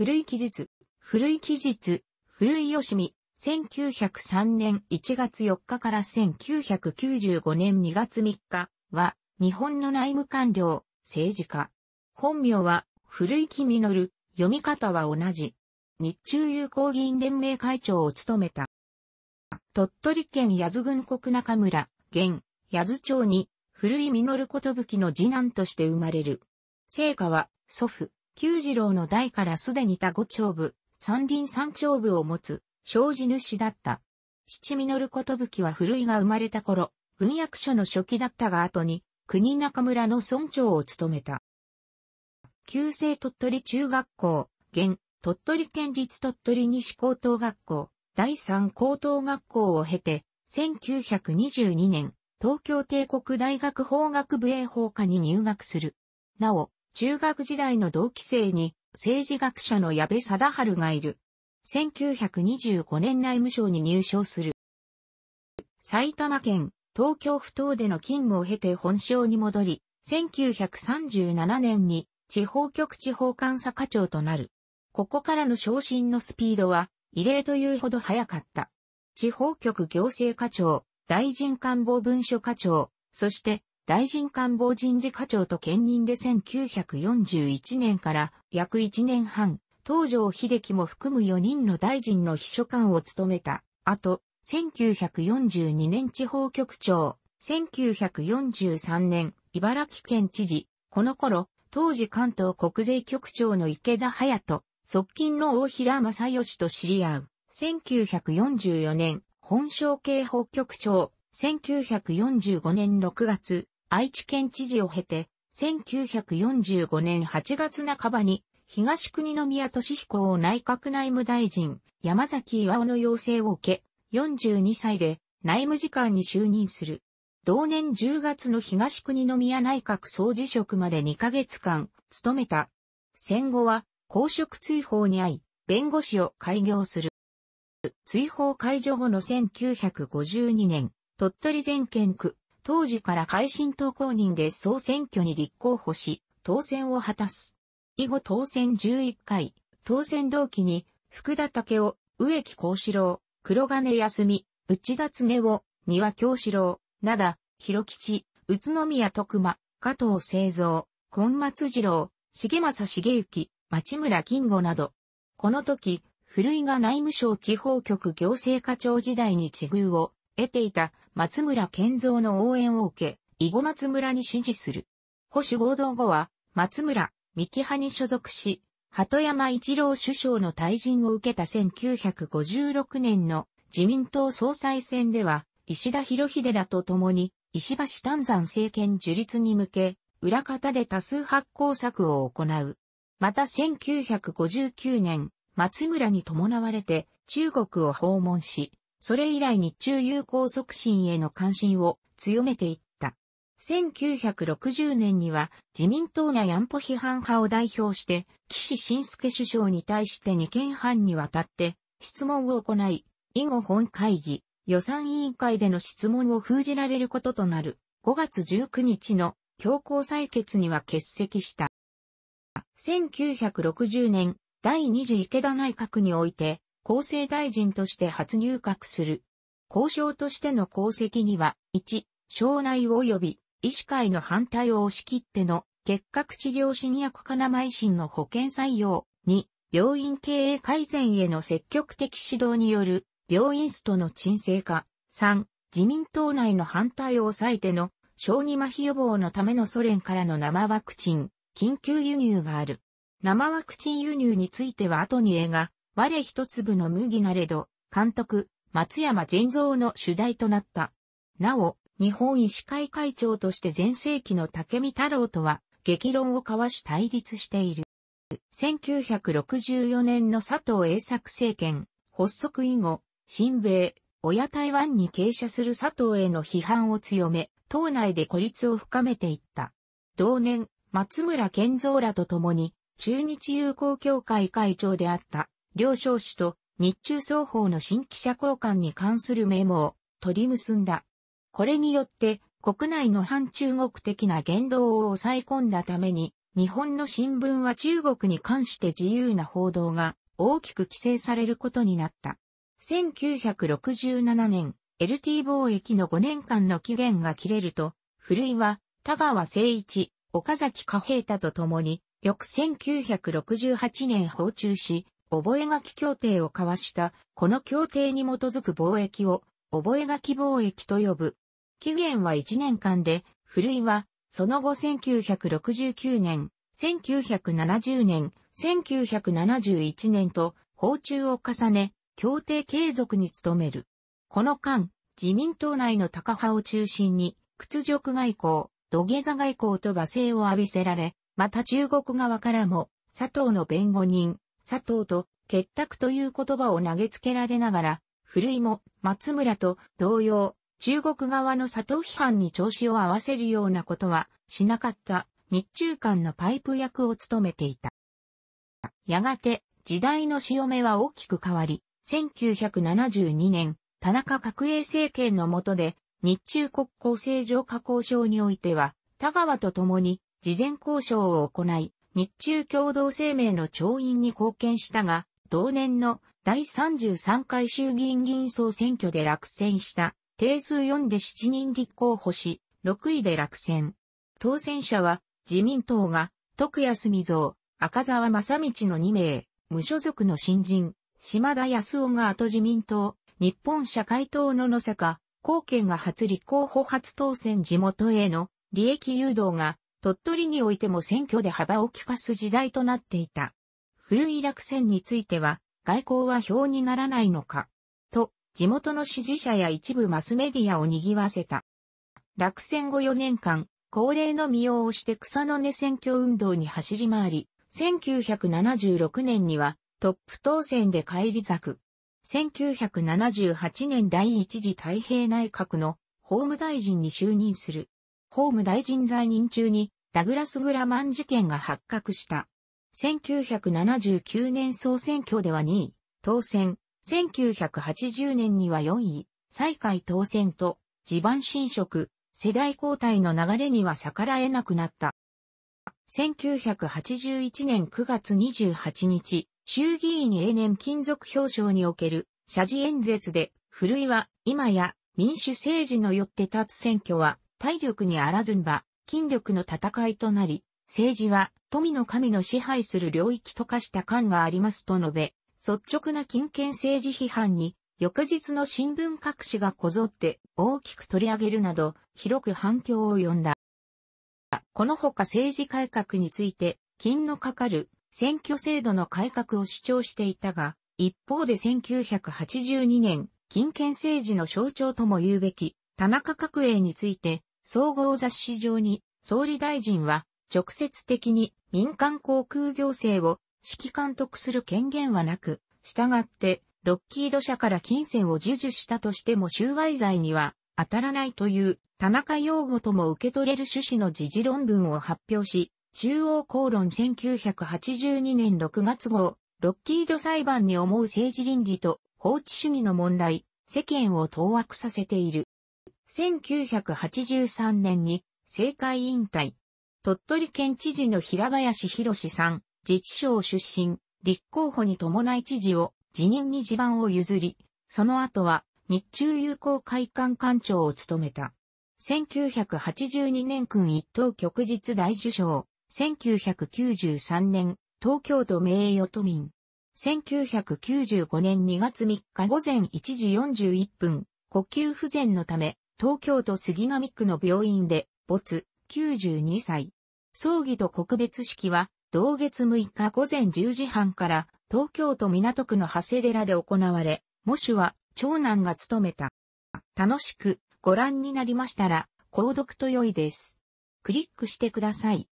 古い記述、古い記述、古いよしみ、1903年1月4日から1995年2月3日は、日本の内務官僚、政治家。本名は、古井木実、読み方は同じ。日中友好議員連盟会長を務めた。鳥取県八津郡国中村、現、八津町に、古井実ことぶきの次男として生まれる。聖火は、祖父、九次郎の代からすでに他五丁部、三輪三丁部を持つ、生子主だった。七実ことぶきは古いが生まれた頃、軍役所の初期だったが後に、国中村の村長を務めた。旧制鳥取中学校、現、鳥取県立鳥取西高等学校、第三高等学校を経て、1922年、東京帝国大学法学部英法科に入学する。なお、中学時代の同期生に政治学者の矢部貞治がいる。1925年内務省に入省する。埼玉県、東京府等での勤務を経て本省に戻り、1937年に地方局地方監査課長となる。ここからの昇進のスピードは異例というほど早かった。地方局行政課長、大臣官房文書課長、そして大臣官房人事課長と兼任で1941年から約1年半、東条秀樹も含む4人の大臣の秘書官を務めた。あと、1942年地方局長、1943年、茨城県知事。この頃、当時関東国税局長の池田隼人、側近の大平正義と知り合う。1944年、本省警報局長。1945年6月、愛知県知事を経て、1945年8月半ばに、東国宮俊彦を内閣内務大臣、山崎岩尾の要請を受け、42歳で内務次官に就任する。同年10月の東国宮内閣総辞職まで2ヶ月間、務めた。戦後は、公職追放に遭い、弁護士を開業する。追放解除後の1952年、鳥取全県区、当時から改新党公認で総選挙に立候補し、当選を果たす。以後当選11回、当選同期に、福田武雄、植木幸四郎、黒金康美、内田恒夫、三輪京四郎、灘、広吉、宇都宮徳馬、加藤清三、今松次郎、重政茂之、町村金吾など。この時、古井が内務省地方局行政課長時代に地遇を得ていた松村健三の応援を受け、囲碁松村に支持する。保守合同後は、松村、三木派に所属し、鳩山一郎首相の退陣を受けた1956年の自民党総裁選では、石田博秀らと共に、石橋丹山政権樹立に向け、裏方で多数発行策を行う。また1959年、松村に伴われて中国を訪問し、それ以来日中友好促進への関心を強めていった。1960年には自民党が安保批判派を代表して、岸信介首相に対して2件半にわたって質問を行い、以後本会議、予算委員会での質問を封じられることとなる5月19日の強行採決には欠席した。1960年、第二次池田内閣において、厚生大臣として初入閣する。交渉としての功績には、1、省内及び医師会の反対を押し切っての結核治療新薬カナマイシンの保険採用、2、病院経営改善への積極的指導による病院ストの沈静化、3、自民党内の反対を抑えての小児麻痺予防のためのソ連からの生ワクチン、緊急輸入がある。生ワクチン輸入については後に映画、我一粒の麦なれど、監督、松山善造の主題となった。なお、日本医師会会長として全盛期の竹見太郎とは、激論を交わし対立している。1964年の佐藤栄作政権、発足以後、新米、親台湾に傾斜する佐藤への批判を強め、党内で孤立を深めていった。同年、松村健三らと共に、中日友好協会会長であった両商種と日中双方の新記者交換に関するメモを取り結んだ。これによって国内の反中国的な言動を抑え込んだために、日本の新聞は中国に関して自由な報道が大きく規制されることになった。1967年、LT 貿易の5年間の期限が切れると、古いは田川誠一、岡崎加平太と共に、翌1968年訪中し、覚書協定を交わした、この協定に基づく貿易を、覚書貿易と呼ぶ。期限は1年間で、古いは、その後1969年、1970年、1971年と、訪中を重ね、協定継続に努める。この間、自民党内の高派を中心に、屈辱外交、土下座外交と罵声を浴びせられ、また中国側からも、佐藤の弁護人、佐藤と結託という言葉を投げつけられながら、古井も松村と同様、中国側の佐藤批判に調子を合わせるようなことはしなかった日中間のパイプ役を務めていた。やがて時代の潮目は大きく変わり、1972年、田中角栄政権の下で日中国交正常化交渉においては、田川と共に事前交渉を行い、日中共同声明の調印に貢献したが、同年の第33回衆議院議員総選挙で落選した定数4で7人立候補し、6位で落選。当選者は自民党が徳安美蔵、赤沢正道の2名、無所属の新人、島田康夫が後自民党、日本社会党の野坂、後継が初立候補初当選地元への利益誘導が鳥取においても選挙で幅を利かす時代となっていた。古い落選については、外交は票にならないのか、と、地元の支持者や一部マスメディアを賑わせた。落選後4年間、高齢の身を押して草の根選挙運動に走り回り、1976年にはトップ当選で返り咲く。1978年第一次太平内閣の法務大臣に就任する。法務大臣在任中にダグラス・グラマン事件が発覚した。1979年総選挙では2位、当選。1980年には4位、再開当選と、地盤侵食、世代交代の流れには逆らえなくなった。1981年9月28日、衆議院永年金属表彰における謝辞演説で、古いは今や民主政治のよって立つ選挙は体力にあらずんば、筋力の戦いとなり、政治は富の神の支配する領域と化した感がありますと述べ、率直な金権政治批判に、翌日の新聞各紙がこぞって大きく取り上げるなど、広く反響を呼んだ。このほか政治改革について、金のかかる選挙制度の改革を主張していたが、一方で1982年、金権政治の象徴とも言うべき、田中角栄について、総合雑誌上に、総理大臣は、直接的に民間航空行政を指揮監督する権限はなく、従って、ロッキード社から金銭を授受したとしても収賄罪には当たらないという田中用語とも受け取れる趣旨の時事論文を発表し、中央公論1982年6月号、ロッキード裁判に思う政治倫理と法治主義の問題、世間を当惑させている。1983年に政界引退。鳥取県知事の平林博士さん、自治省出身、立候補に伴い知事を辞任に地盤を譲り、その後は日中友好会館館長を務めた。1982年君一等局実大受賞。1993年、東京都名誉都民。1995年2月3日午前1時41分、呼吸不全のため、東京都杉並区の病院で、没、92歳。葬儀と告別式は、同月6日午前10時半から、東京都港区の長谷寺で行われ、喪主は、長男が務めた。楽しく、ご覧になりましたら、購読と良いです。クリックしてください。